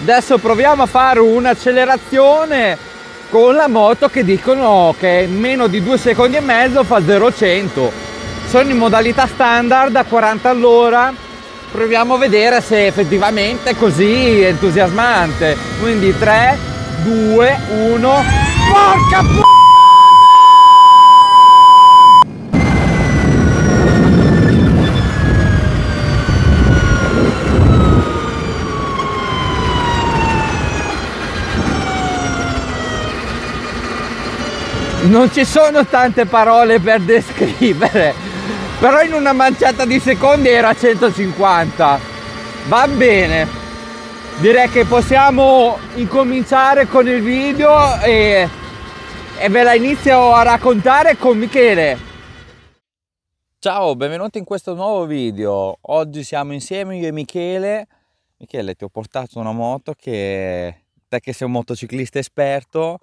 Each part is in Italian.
adesso proviamo a fare un'accelerazione con la moto che dicono che in meno di 2 secondi e mezzo fa 0-100 sono in modalità standard a 40 all'ora proviamo a vedere se effettivamente è così entusiasmante quindi 3 2 1 porca puttana non ci sono tante parole per descrivere però in una manciata di secondi era 150 va bene direi che possiamo incominciare con il video e, e ve la inizio a raccontare con Michele ciao benvenuti in questo nuovo video oggi siamo insieme io e Michele Michele ti ho portato una moto che te che sei un motociclista esperto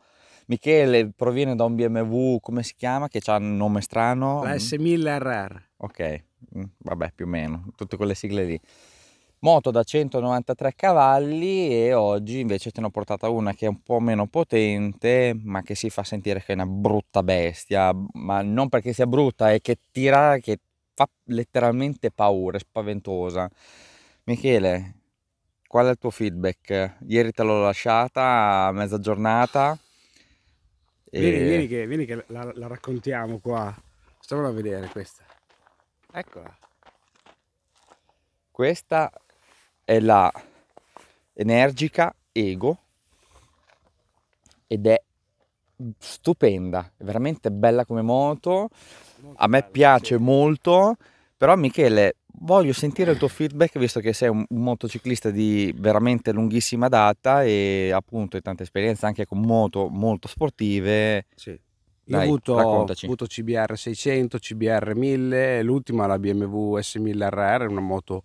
Michele proviene da un BMW, come si chiama? Che ha un nome strano? La mm. S1000RR. Ok, mm, vabbè, più o meno, tutte quelle sigle lì. Moto da 193 cavalli e oggi invece te ne ho portata una che è un po' meno potente, ma che si fa sentire che è una brutta bestia, ma non perché sia brutta, è che tira, che fa letteralmente paura, è spaventosa. Michele, qual è il tuo feedback? Ieri te l'ho lasciata a mezza giornata. Vieni, e... vieni eh. che, vieni che la, la, raccontiamo qua. Stiamola a vedere questa. Eccola. Questa è la energica Ego ed è stupenda, è veramente bella come moto. Molto a me bella, piace sì. molto, però Michele voglio sentire il tuo feedback visto che sei un, motociclista di veramente lunghissima data e appunto hai tanta esperienza anche con moto molto sportive. Sì. Dai, ho avuto, ho avuto CBR 600, CBR 1000, l'ultima la BMW S1000RR, una moto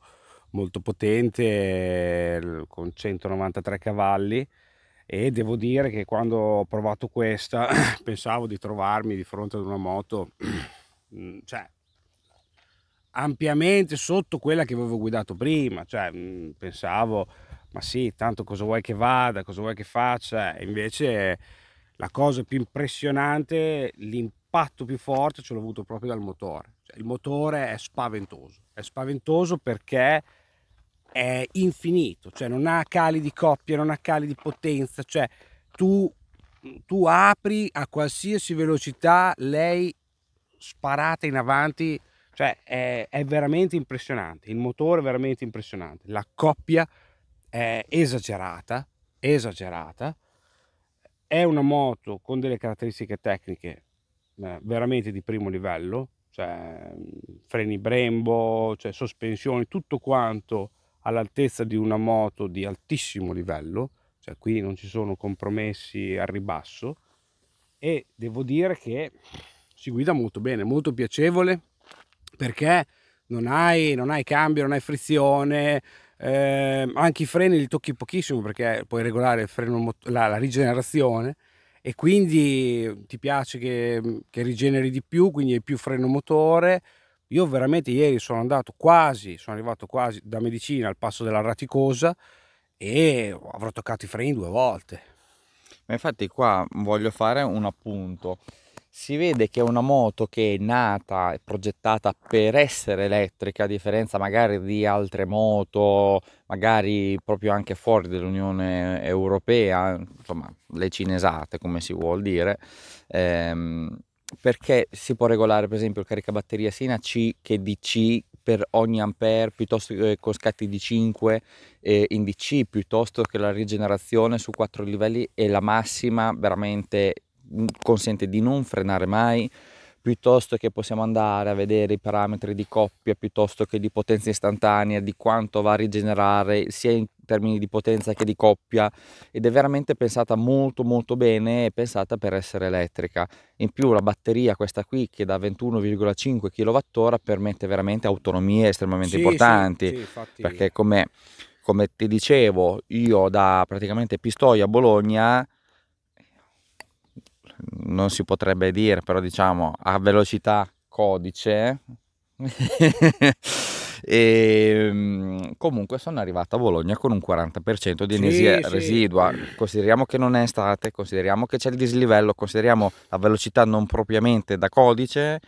molto potente con 193 cavalli e devo dire che quando ho provato questa pensavo di trovarmi di fronte ad una moto mm, cioè ampiamente sotto quella che avevo guidato prima, cioè mh, mhmm, pensavo ma sì, tanto cosa vuoi che vada, cosa vuoi che faccia, invece la cosa più impressionante, l'impatto più forte ce l'ho avuto proprio dal motore, cioè, il motore è spaventoso, è spaventoso perché è infinito, cioè non ha cali di coppia, non ha cali di potenza, cioè tu, tu apri a qualsiasi velocità, lei sparata in avanti cioè è, è veramente impressionante, il motore è veramente impressionante, la coppia è esagerata, esagerata, è una moto con delle caratteristiche tecniche eh, veramente di primo livello, cioè mm, freni Brembo, cioè sospensioni, tutto quanto all'altezza di una moto di altissimo livello, cioè qui non ci sono compromessi al ribasso e devo dire che si guida molto bene, molto piacevole, perché non hai, non hai cambio, non hai frizione, eh, anche i freni li tocchi pochissimo perché puoi regolare freno, la, la, rigenerazione e quindi ti piace che, che rigeneri di più, quindi hai più freno motore. Io veramente ieri sono andato quasi, sono arrivato quasi da medicina al passo della raticosa e avrò toccato i freni due volte. Ma infatti qua voglio fare un appunto si vede che è una moto che è nata e progettata per essere elettrica, a differenza magari di altre moto, magari proprio anche fuori dell'Unione Europea, insomma le cinesate come si vuol dire, ehm, perché si può regolare per esempio il caricabatteria sia in AC che DC per ogni ampere piuttosto che eh, con scatti di 5 eh, in DC piuttosto che la rigenerazione su quattro livelli è la massima veramente consente di non frenare mai, piuttosto che possiamo andare a vedere i parametri di coppia, piuttosto che di potenza istantanea, di quanto va a rigenerare sia in termini di potenza che di coppia ed è veramente pensata molto molto bene e pensata per essere elettrica. In più la batteria questa qui che da 21,5 kWh permette veramente autonomie estremamente sì, importanti sì, sì, perché come, come ti dicevo io da praticamente Pistoia a Bologna non si potrebbe dire, però diciamo a velocità codice. e ehm, comunque sono arrivato a Bologna con un 40% di energia sì, residua sì. consideriamo che non è estate consideriamo che c'è il dislivello consideriamo la velocità non propriamente da codice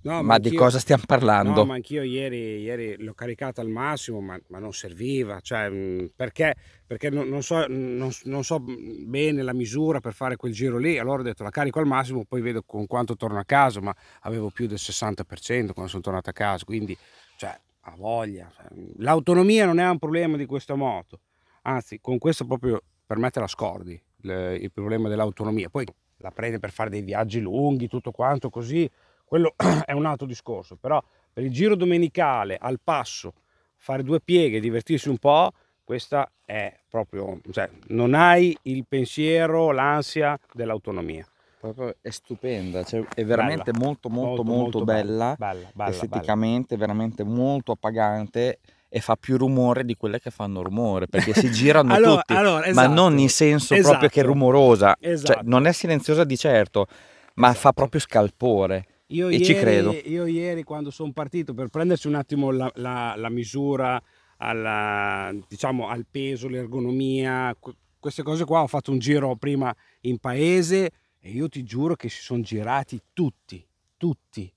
No, ma, ma di cosa stiamo parlando? No, ma anch'io ieri, ieri l'ho caricata al massimo, ma, ma non serviva, cioè, mm, perché, perché non, non, so, non, non, so, bene la misura per fare quel giro lì, allora ho detto la carico al massimo, poi vedo con quanto torno a casa, ma avevo più del 60% quando sono tornato a casa, quindi cioè, ha voglia. Cioè, mm, l'autonomia non è un problema di questa moto, anzi con questo proprio per me te la scordi, il, il problema dell'autonomia, poi la prende per fare dei viaggi lunghi, tutto quanto così quello è un altro discorso, però per il giro domenicale al passo, fare due pieghe, divertirsi un po', questa è proprio, cioè, non hai il pensiero, l'ansia dell'autonomia. Proprio è stupenda, cioè, è veramente bella. molto molto molto, molto, bella, bella, bella esteticamente bella. veramente molto appagante e fa più rumore di quelle che fanno rumore perché si girano allora, tutti, allora, esatto, ma non in senso esatto, proprio che è esatto. rumorosa, cioè, esatto. cioè, non è silenziosa di certo, ma fa proprio scalpore. Io, ieri, ci credo. io ieri quando sono partito per prenderci un attimo la, la, la misura alla, diciamo, al peso, l'ergonomia, queste cose qua ho fatto un giro prima in paese e io ti giuro che si sono girati tutti, tutti.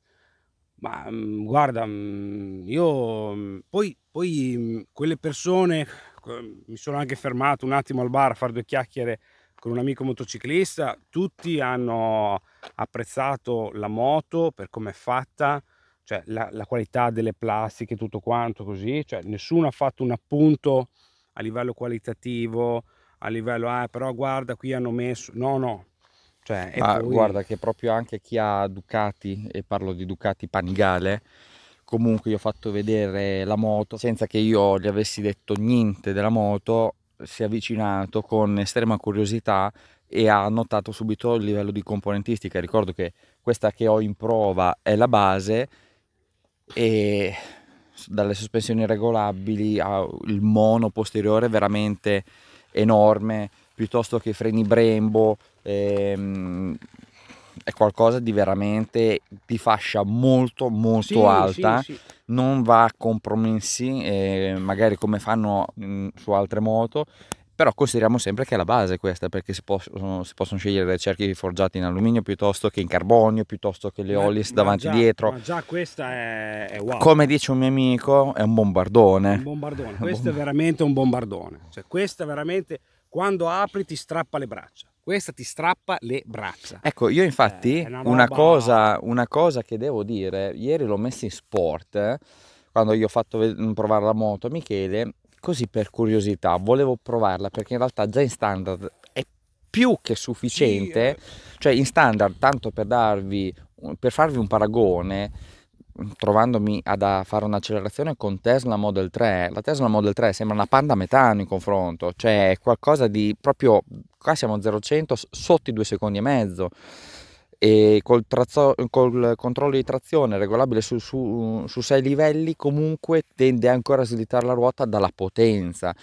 Ma mm, guarda, mm, io mm, poi, poi quelle persone, mi sono anche fermato un attimo al bar a fare due chiacchiere con un amico motociclista, tutti hanno apprezzato la moto per come è fatta, cioè la, la, qualità delle plastiche, tutto quanto così, cioè nessuno ha fatto un appunto a livello qualitativo, a livello ah però guarda qui hanno messo, no no. Cioè, Ma poi... guarda che proprio anche chi ha Ducati, e parlo di Ducati Panigale, comunque io ho fatto vedere la moto senza che io gli avessi detto niente della moto si è avvicinato con estrema curiosità e ha notato subito il livello di componentistica. Ricordo che questa che ho in prova è la base e dalle sospensioni regolabili al mono posteriore veramente enorme, piuttosto che freni Brembo, ehm, è qualcosa di veramente di fascia molto molto sì, alta. Sì, sì non va a compromessi, eh, magari come fanno mh, mm, su altre moto, però consideriamo sempre che è la base questa perché si possono, si possono scegliere cerchi forgiati in alluminio piuttosto che in carbonio piuttosto che le olis davanti e dietro ma già questa è, è wow. come dice un mio amico è un bombardone, un bombardone. questo è veramente un bombardone cioè questa veramente quando apri ti strappa le braccia questa ti strappa le braccia. Ecco, io infatti eh, una, una, cosa, una, cosa, che devo dire, ieri l'ho messa in sport, eh, quando gli ho fatto mm, provare la moto a Michele, così per curiosità, volevo provarla perché in realtà già in standard è più che sufficiente, sì. Eh. cioè in standard tanto per darvi, per farvi un paragone, trovandomi a fare un'accelerazione con Tesla Model 3, la Tesla Model 3 sembra una panda metano in confronto, cioè qualcosa di proprio, qua siamo 0-100 sotto i 2 secondi e mezzo e col, trazzo, col controllo di trazione regolabile su, su, su 6 livelli comunque tende ancora a slittare la ruota dalla potenza,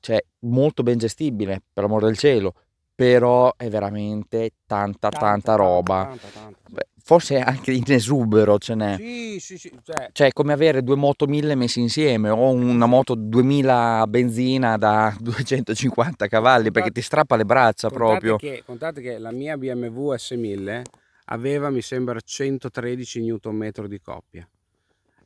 cioè molto ben gestibile per amor del cielo, però è veramente tanta tanta, tanta roba. Tanta, tanta, forse anche in esubero ce n'è. Sì, sì, sì. Cioè, cioè come avere due moto 1000 messe insieme o una moto 2000 benzina da 250 cavalli perché ti strappa le braccia contate proprio. Che, contate che la mia BMW S1000 aveva, mi sembra, 113 Nm di coppia.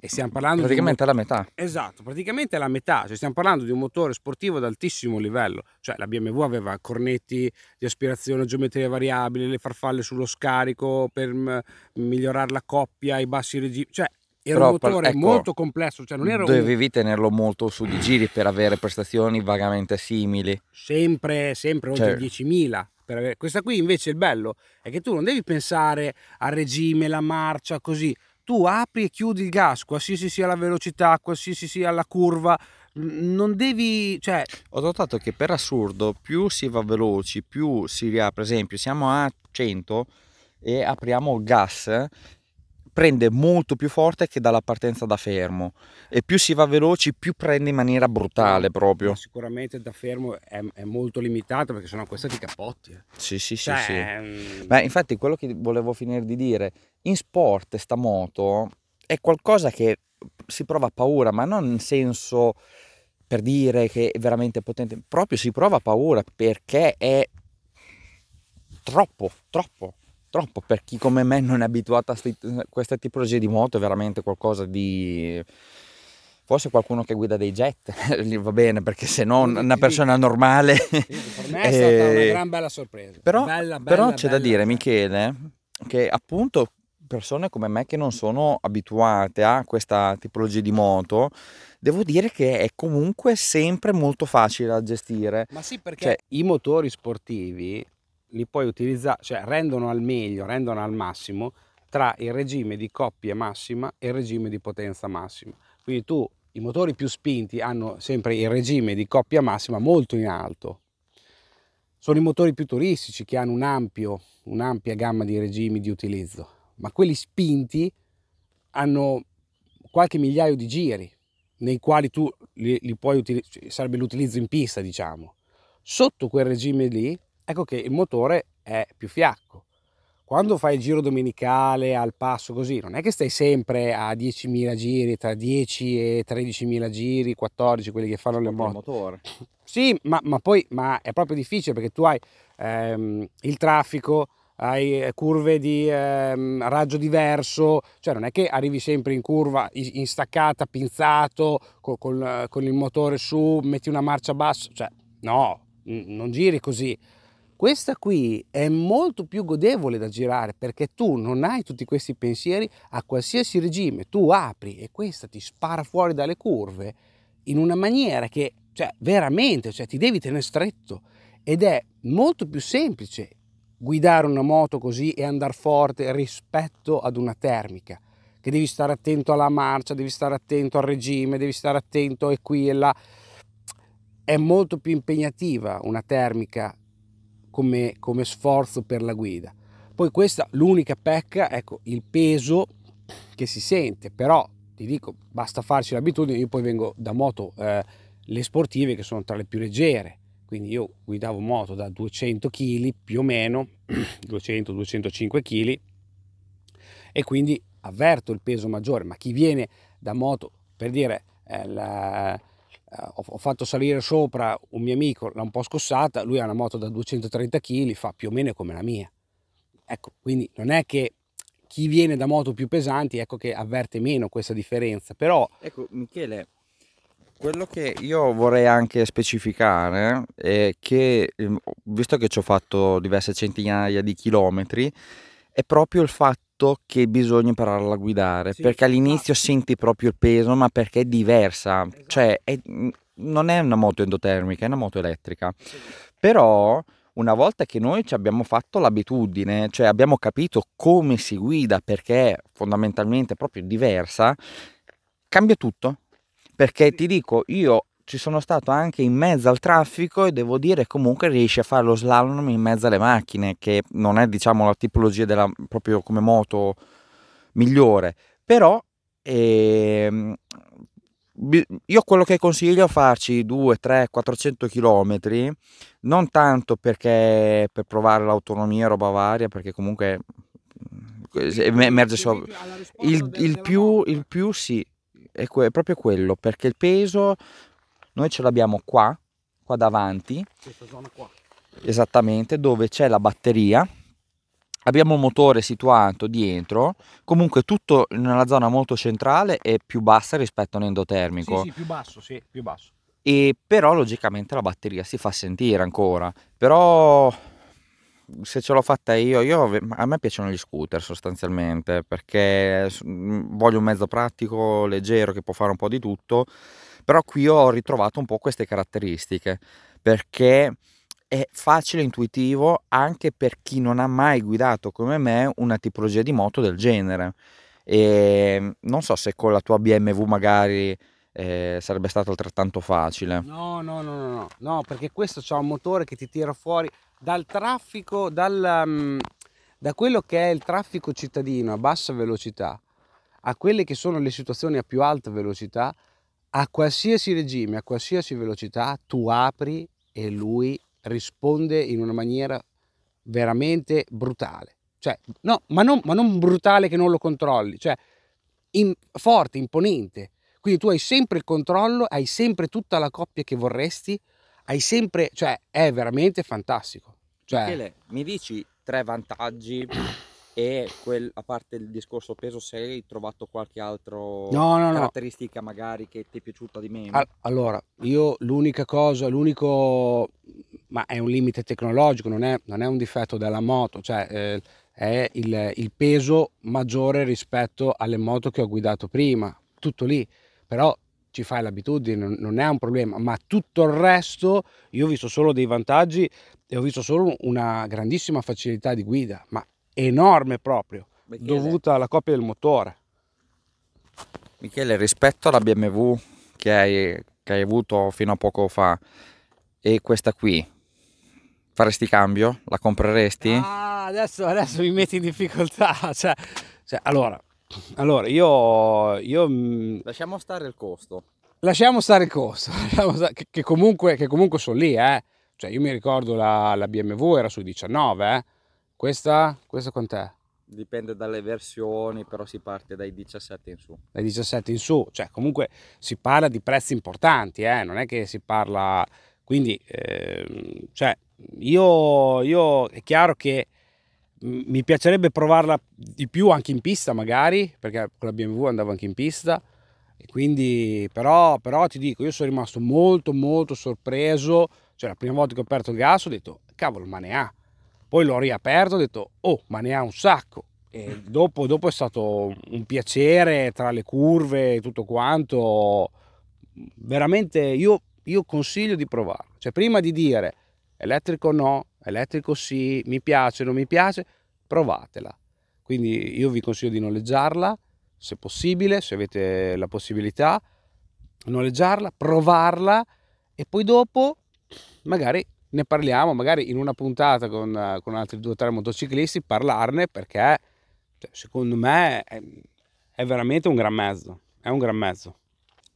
E stiamo parlando praticamente di un... la metà. Esatto, praticamente la metà, cioè stiamo parlando di un motore sportivo ad altissimo livello, cioè la BMW aveva cornetti di aspirazione, geometria variabile, le farfalle sullo scarico per migliorare la coppia, i bassi regimi, cioè era Però, un motore ecco, molto complesso, cioè non era dovevi un... tenerlo molto su di giri per avere prestazioni vagamente simili. Sempre, sempre oltre cioè... 10.000. Avere... Questa qui invece il bello è che tu non devi pensare al regime, la marcia, così, tu apri e chiudi il gas, qualsiasi sia la velocità, qualsiasi sia la curva, non devi... Cioè... Ho notato che per assurdo più si va veloci, più si riapre, per esempio siamo a 100 e apriamo il gas, prende molto più forte che dalla partenza da fermo e più si va veloci più prende in maniera brutale proprio sicuramente da fermo è, è molto limitato perché sennò questa ti capotti eh. sì sì cioè, sì, sì. Ehm, Beh, infatti quello che volevo finire di dire in sport sta moto è qualcosa che si prova paura ma non in senso per dire che è veramente potente proprio si prova paura perché è troppo troppo troppo per chi come me non è abituato a questa tipologia di moto è veramente qualcosa di forse qualcuno che guida dei jet va bene perché se no una persona normale per me è stata una gran bella sorpresa però, bella, bella, però c'è bella, da dire Michele che appunto persone come me che non sono abituate a questa tipologia di moto devo dire che è comunque sempre molto facile da gestire ma sì perché cioè, i motori sportivi li puoi utilizzare, cioè rendono al meglio, rendono al massimo tra il regime di coppia massima e il regime di potenza massima. Quindi tu, i motori più spinti hanno sempre il regime di coppia massima molto in alto. Sono i motori più turistici che hanno un'ampia gamma di regimi di utilizzo, ma quelli spinti hanno qualche migliaio di giri nei quali tu li, li puoi utilizzare, sarebbe l'utilizzo in pista diciamo. Sotto quel regime lì ecco che il motore è più fiacco. Quando fai il giro domenicale al passo così, non è che stai sempre a 10.000 giri, tra 10 e 13.000 giri, 14, quelli che fanno le moto. motore. Sì, ma, ma poi ma è proprio difficile perché tu hai ehm, il traffico, hai eh, curve di ehm, raggio diverso, cioè non è che arrivi sempre in curva in staccata, pinzato, col, col, con il motore su, metti una marcia bassa, cioè no, non giri così, questa qui è molto più godevole da girare perché tu non hai tutti questi pensieri a qualsiasi regime, tu apri e questa ti spara fuori dalle curve in una maniera che cioè, veramente cioè, ti devi tenere stretto ed è molto più semplice guidare una moto così e andare forte rispetto ad una termica che devi stare attento alla marcia, devi stare attento al regime, devi stare attento e qui e là. È molto più impegnativa una termica come, come sforzo per la guida. Poi questa l'unica pecca, ecco, il peso che si sente, però ti dico, basta farci l'abitudine, io poi vengo da moto, eh, le sportive che sono tra le più leggere, quindi io guidavo moto da 200 kg più o meno, 200-205 kg, e quindi avverto il peso maggiore, ma chi viene da moto, per dire, eh, la, eh, ho, fatto salire sopra un mio amico, l'ha un po' scossata, lui ha una moto da 230 kg, fa più o meno come la mia. Ecco, quindi non è che chi viene da moto più pesanti, ecco che avverte meno questa differenza, però... Ecco, Michele, quello che io vorrei anche specificare è che, ehm, visto che ci ho fatto diverse centinaia di chilometri, è proprio il fatto fatto che bisogna impararla a guidare, sì, perché all'inizio ma... senti proprio il peso, ma perché è diversa, esatto. cioè è, non è una moto endotermica, è una moto elettrica. Sì. Però una volta che noi ci abbiamo fatto l'abitudine, cioè abbiamo capito come si guida, perché è fondamentalmente proprio diversa, cambia tutto. Perché ti dico, io ci sono stato anche in mezzo al traffico e devo dire comunque riesci a fare lo slalom in mezzo alle macchine, che non è diciamo la tipologia della, proprio come moto migliore, però ehm, io quello che consiglio è farci 2, 3, 400 km, non tanto perché per provare l'autonomia roba varia, perché comunque emerge solo il, il, più, il più sì, è, que- è proprio quello, perché il peso noi ce l'abbiamo qua, qua davanti. Questa zona qua. Esattamente, dove c'è la batteria. Abbiamo un motore situato dietro, comunque tutto nella zona molto centrale è più bassa rispetto all'endotermico Sì, sì, più basso, sì, più basso. E però logicamente la batteria si fa sentire ancora, però se ce l'ho fatta io, io, a me piacciono gli scooter sostanzialmente perché voglio un mezzo pratico, leggero, che può fare un po' di tutto però qui ho ritrovato un po' queste caratteristiche perché è facile e intuitivo anche per chi non ha mai guidato come me una tipologia di moto del genere. E ehm, non so se con la tua BMW magari eh, sarebbe stato altrettanto facile. No, no, no, no, no, no perché questo c'è un motore che ti tira fuori dal traffico, dal, um, da quello che è il traffico cittadino a bassa velocità a quelle che sono le situazioni a più alta velocità a qualsiasi regime, a qualsiasi velocità, tu apri e lui risponde in una maniera veramente brutale. Cioè, no, ma non, ma non brutale che non lo controlli, cioè in, forte, imponente. Quindi tu hai sempre il controllo, hai sempre tutta la coppia che vorresti, hai sempre, cioè è veramente fantastico. Cioè... Michele, mi dici tre vantaggi e quel, a parte il discorso peso se hai trovato qualche altra no, no, caratteristica no. magari che ti è piaciuta di meno allora io l'unica cosa l'unico ma è un limite tecnologico non è, non è un difetto della moto cioè eh, è il, il peso maggiore rispetto alle moto che ho guidato prima tutto lì però ci fai l'abitudine, non è un problema, ma tutto il resto io ho visto solo dei vantaggi e ho visto solo una grandissima facilità di guida, ma enorme proprio, Michele. dovuta alla coppia del motore. Michele, rispetto alla BMW che hai, che hai avuto fino a poco fa e questa qui, faresti cambio? La compreresti? Ah, adesso, adesso mi metti in difficoltà. Cioè, cioè, allora, allora io, io, mm, Lasciamo stare il costo. Lasciamo stare il costo, stare, che, che, comunque, comunque sono lì, eh. Cioè, io mi ricordo la, la BMW era sui 19, eh questa? Questa quant'è? Dipende dalle versioni, però si parte dai 17 in su. Dai 17 in su, cioè comunque si parla di prezzi importanti, eh? non è che si parla... Quindi, eh, cioè, io, io è chiaro che mi piacerebbe provarla di più anche in pista magari, perché con la BMW andavo anche in pista, e quindi però, però ti dico, io sono rimasto molto molto sorpreso, cioè la prima volta che ho aperto il gas ho detto, cavolo ma ne ha, poi l'ho riaperto ho detto, oh, ma ne ha un sacco. E dopo, dopo è stato un piacere tra le curve e tutto quanto. Veramente io, io consiglio di provare. Cioè, prima di dire elettrico no, elettrico sì, mi piace, non mi piace, provatela. Quindi io vi consiglio di noleggiarla, se possibile, se avete la possibilità, noleggiarla, provarla e poi dopo magari ne parliamo magari in una puntata con, eh, con altri due o tre motociclisti, parlarne perché cioè, secondo me è, è veramente un gran mezzo, è un gran mezzo.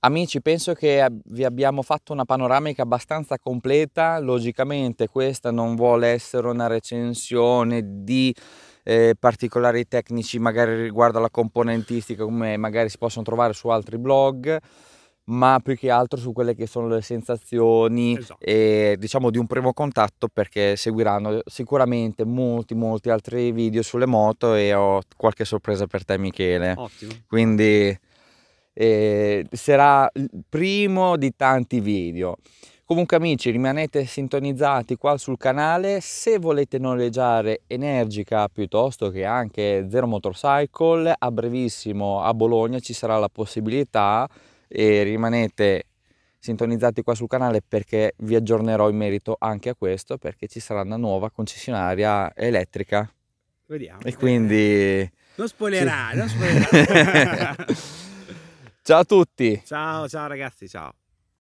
Amici, penso che vi abbiamo fatto una panoramica abbastanza completa, logicamente questa non vuole essere una recensione di eh, particolari tecnici magari riguardo alla componentistica come magari si possono trovare su altri blog ma più che altro su quelle che sono le sensazioni esatto. e diciamo di un primo contatto perché seguiranno sicuramente molti molti altri video sulle moto e ho qualche sorpresa per te Michele. Ottimo. Quindi eh, sarà il primo di tanti video. Comunque amici rimanete sintonizzati qua sul canale, se volete noleggiare Energica piuttosto che anche Zero Motorcycle a brevissimo a Bologna ci sarà la possibilità e rimanete sintonizzati qua sul canale perché vi aggiornerò in merito anche a questo perché ci sarà una nuova concessionaria elettrica. Vediamo. E quindi... Eh. Non spoilerà, sì. non spoilerà. ciao a tutti. Ciao, ciao ragazzi, ciao.